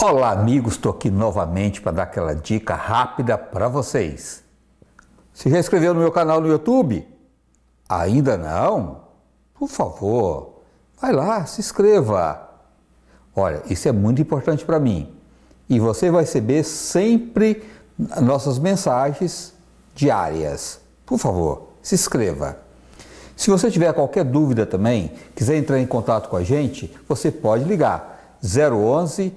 Olá, amigos, estou aqui novamente para dar aquela dica rápida para vocês. Se já inscreveu no meu canal no YouTube? Ainda não? Por favor, vai lá, se inscreva. Olha, isso é muito importante para mim. E você vai receber sempre nossas mensagens diárias. Por favor, se inscreva. Se você tiver qualquer dúvida também, quiser entrar em contato com a gente, você pode ligar 011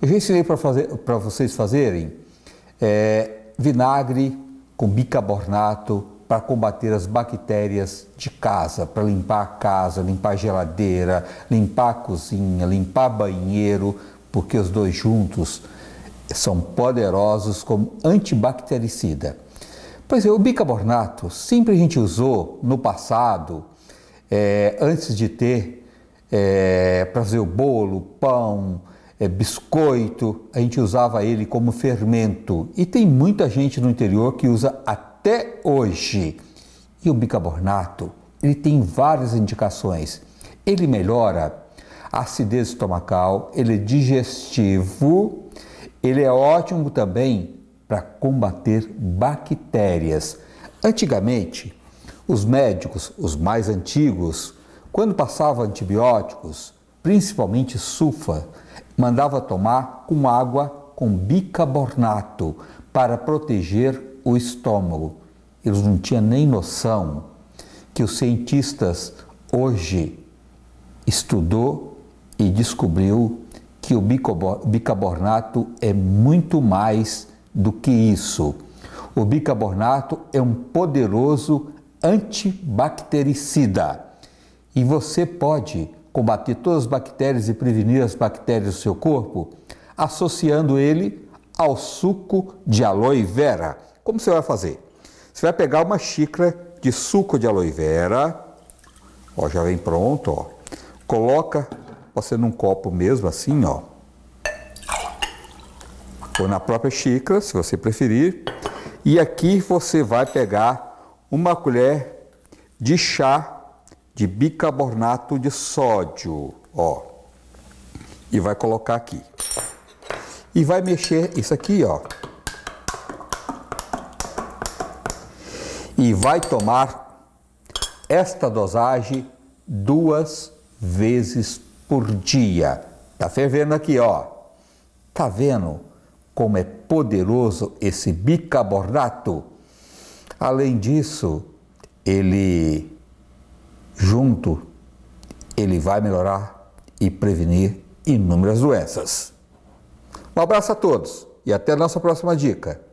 Eu já ensinei para vocês fazerem é, vinagre com bicarbonato para combater as bactérias de casa, para limpar a casa, limpar a geladeira, limpar a cozinha, limpar banheiro, porque os dois juntos são poderosos como antibactericida. Pois é, o bicarbonato sempre a gente usou no passado, é, antes de ter é, para fazer o bolo, pão, é, biscoito, a gente usava ele como fermento. E tem muita gente no interior que usa até hoje. E o bicarbonato, ele tem várias indicações. Ele melhora a acidez estomacal, ele é digestivo, ele é ótimo também para combater bactérias. Antigamente, os médicos, os mais antigos, quando passavam antibióticos, principalmente sulfa, mandava tomar com água com bicarbonato para proteger o estômago. Eles não tinham nem noção que os cientistas hoje estudou e descobriu que o bicarbonato é muito mais do que isso. O bicarbonato é um poderoso antibactericida e você pode combater todas as bactérias e prevenir as bactérias do seu corpo? Associando ele ao suco de aloe vera. Como você vai fazer? Você vai pegar uma xícara de suco de aloe vera, ó, já vem pronto, ó. Coloca, pode ser num copo mesmo, assim, ó. Ou na própria xícara, se você preferir. E aqui você vai pegar uma colher de chá de bicarbonato de sódio, ó. E vai colocar aqui. E vai mexer isso aqui, ó. E vai tomar esta dosagem duas vezes por dia. Tá fervendo aqui, ó. Tá vendo como é poderoso esse bicarbonato? Além disso, ele ele vai melhorar e prevenir inúmeras doenças. Um abraço a todos e até a nossa próxima dica.